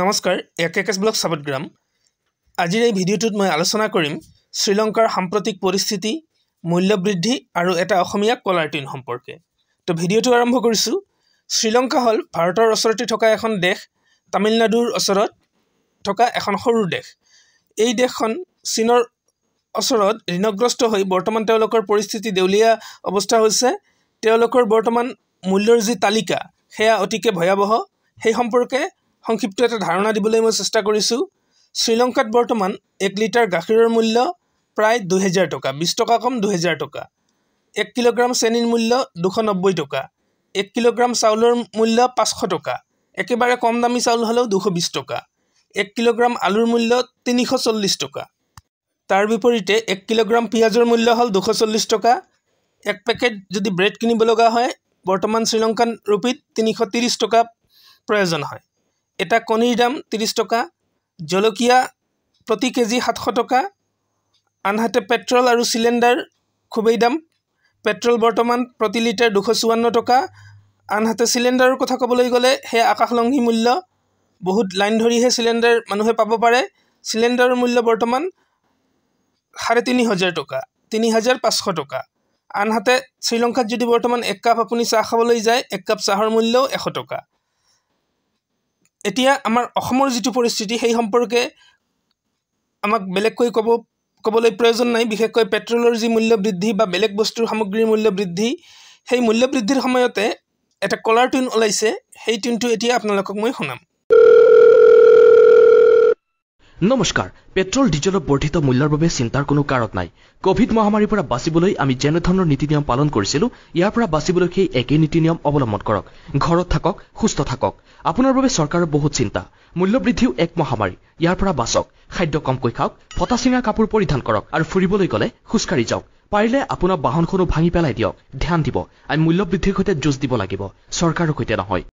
নমস্কাৰ একে cash block চাবতগ্ৰাম আজিৰ এই ভিডিঅ'টোত মই আলোচনা কৰিম শ্ৰীলংকাৰ সাম্প্ৰতিক পৰিস্থিতি মূল্যবৃদ্ধি আৰু এটা অসমীয়া কলাৰ টিন সম্পৰ্কে তো ভিডিঅ'টো আৰম্ভ কৰিছোঁ শ্ৰীলংকা হ'ল ভাৰতৰ ওচৰতে থকা এখন দেশ তামিলনাডুৰ ওচৰত থকা এখন সৰু দেশ এই দেশখন চীনৰ ওচৰত ঋণগ্ৰস্ত হৈ বৰ্তমান তেওঁলোকৰ পৰিস্থিতি দেউলীয়া অৱস্থা হৈছে তেওঁলোকৰ বৰ্তমান মূল্যৰ যি তালিকা সেয়া অতিকে ভয়াৱহ সেই সম্পৰ্কে সংক্ষিপ্ত এটা ধাৰণা দিবলৈ মই চেষ্টা কৰিছোঁ শ্ৰীলংকাত বৰ্তমান এক লিটাৰ গাখীৰৰ মূল্য প্ৰায় দুহেজাৰ টকা বিছ টকা কম দুহেজাৰ টকা এক কিলোগ্ৰাম চেনীৰ মূল্য দুশ নব্বৈ টকা এক কিলোগ্ৰাম চাউলৰ মূল্য পাঁচশ টকা একেবাৰে কম দামী চাউল হ'লেও দুশ বিছ টকা এক কিলোগ্ৰাম আলুৰ মূল্য তিনিশ চল্লিছ টকা তাৰ বিপৰীতে এক কিলোগ্ৰাম পিঁয়াজৰ মূল্য হ'ল দুশ চল্লিছ টকা এক পেকেট যদি ব্ৰেড কিনিব লগা হয় বৰ্তমান শ্ৰীলংকান ৰূপীত তিনিশ ত্ৰিছ টকা প্ৰয়োজন হয় এটা কণীৰ দাম ত্ৰিছ টকা জলকীয়া প্ৰতি কেজি সাতশ টকা আনহাতে পেট্ৰল আৰু চিলিণ্ডাৰ খুবেই দাম পেট্ৰল বৰ্তমান প্ৰতি লিটাৰ দুশ চৌৱান্ন টকা আনহাতে চিলিণ্ডাৰৰ কথা ক'বলৈ গ'লে সেই আকাশলংঘী মূল্য বহুত লাইন ধৰিহে চিলিণ্ডাৰ মানুহে পাব পাৰে চিলিণ্ডাৰৰ মূল্য বৰ্তমান সাড়ে তিনি হাজাৰ টকা তিনি হাজাৰ পাঁচশ টকা আনহাতে শ্ৰীলংকাত যদি বৰ্তমান এক কাপ আপুনি চাহ খাবলৈ যায় এক কাপ চাহৰ মূল্যও এশ টকা এতিয়া আমাৰ অসমৰ যিটো পৰিস্থিতি সেই সম্পৰ্কে আমাক বেলেগকৈ ক'ব ক'বলৈ প্ৰয়োজন নাই বিশেষকৈ পেট্ৰলৰ যি মূল্য বৃদ্ধি বা বেলেগ বস্তুৰ সামগ্ৰীৰ মূল্য বৃদ্ধি সেই মূল্য বৃদ্ধিৰ সময়তে এটা কলাৰ টিউন ওলাইছে সেই টিউনটো এতিয়া আপোনালোকক মই শুনাম নমস্কাৰ পেট্ৰল ডিজেলৰ বৰ্ধিত মূল্যৰ বাবে চিন্তাৰ কোনো কাৰণ নাই কভিড মহামাৰীৰ পৰা বাচিবলৈ আমি যেনেধৰণৰ নীতি নিয়ম পালন কৰিছিলো ইয়াৰ পৰা বাচিবলৈ সেই একেই নীতি নিয়ম অৱলম্বন কৰক ঘৰত থাকক সুস্থ থাকক আপোনাৰ বাবে চৰকাৰৰ বহুত চিন্তা মূল্যবৃদ্ধিও এক মহামাৰী ইয়াৰ পৰা বাচক খাদ্য কমকৈ খাওক ফটা চিঙা কাপোৰ পৰিধান কৰক আৰু ফুৰিবলৈ গলে খোজকাঢ়ি যাওক পাৰিলে আপোনাৰ বাহনখনো ভাঙি পেলাই দিয়ক ধ্যান দিব আমি মূল্যবৃদ্ধিৰ সৈতে যুঁজ দিব লাগিব চৰকাৰৰ সৈতে নহয়